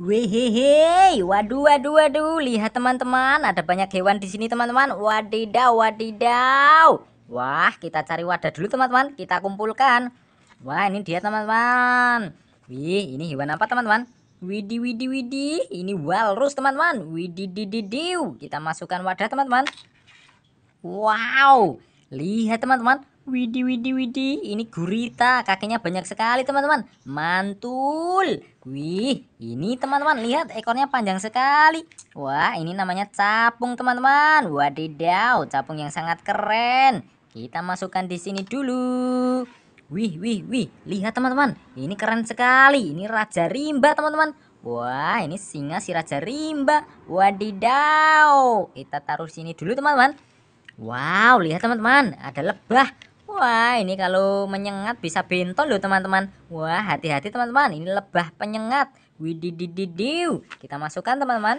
Wehehe, waduh, waduh, waduh, lihat teman-teman, ada banyak hewan di sini teman-teman. Wadidaw, wadidaw. Wah, kita cari wadah dulu teman-teman, kita kumpulkan. Wah, ini dia teman-teman. Wih, ini hewan apa teman-teman? Widi, widi, widi, ini walrus teman-teman. Widi, Wididididiu, kita masukkan wadah teman-teman. Wow, lihat teman-teman, Widi Widi Widi, Ini gurita. Kakinya banyak sekali, teman-teman. Mantul. Wih, ini teman-teman. Lihat, ekornya panjang sekali. Wah, ini namanya capung, teman-teman. Wadidaw, capung yang sangat keren. Kita masukkan di sini dulu. Wih, wih, wih. Lihat, teman-teman. Ini keren sekali. Ini Raja Rimba, teman-teman. Wah, ini singa si Raja Rimba. Wadidaw. Kita taruh sini dulu, teman-teman. Wow, lihat teman-teman. Ada lebah. Wah, ini kalau menyengat bisa benton loh teman-teman. Wah, hati-hati teman-teman. Ini lebah penyengat. Wididididiu. Kita masukkan teman-teman.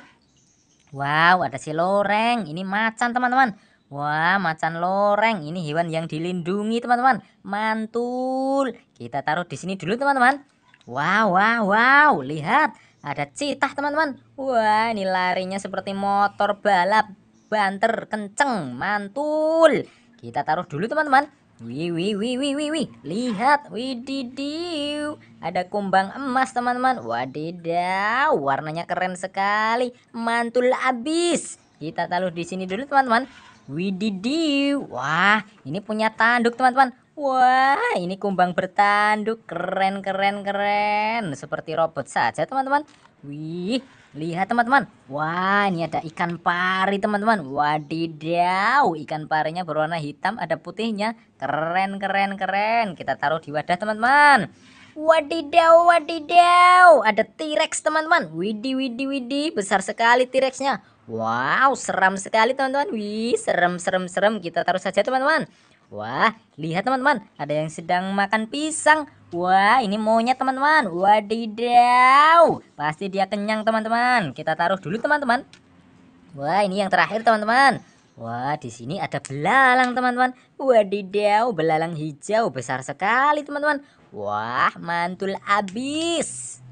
Wow, ada si loreng. Ini macan teman-teman. Wah, macan loreng. Ini hewan yang dilindungi, teman-teman. Mantul. Kita taruh di sini dulu, teman-teman. Wow, wow, wow. Lihat, ada citah, teman-teman. Wah, ini larinya seperti motor balap. Banter, kenceng, mantul. Kita taruh dulu, teman-teman. Wih, wih, wih, wih, wih, wih. Lihat, wididiu. Ada kumbang emas, teman-teman. Wadidaw, warnanya keren sekali. Mantul abis. Kita taruh di sini dulu, teman-teman. Wididiu. Wah, ini punya tanduk, teman-teman. Wah, ini kumbang bertanduk. Keren, keren, keren. Seperti robot saja, teman-teman. Wih, lihat teman-teman. Wah, ini ada ikan pari, teman-teman. Wadidaw, ikan parinya berwarna hitam, ada putihnya. Keren, keren, keren. Kita taruh di wadah, teman-teman. Wadidaw, wadidaw. Ada T-Rex, teman-teman. Widi, widi, widi. Besar sekali T-Rexnya. Wow, seram sekali, teman-teman. Wih, serem, serem, serem. Kita taruh saja, teman-teman. Wah, lihat teman-teman, ada yang sedang makan pisang. Wah, ini maunya teman-teman. Wadidaw. Pasti dia kenyang teman-teman. Kita taruh dulu teman-teman. Wah, ini yang terakhir teman-teman. Wah, di sini ada belalang teman-teman. Wadidaw, belalang hijau besar sekali teman-teman. Wah, mantul abis.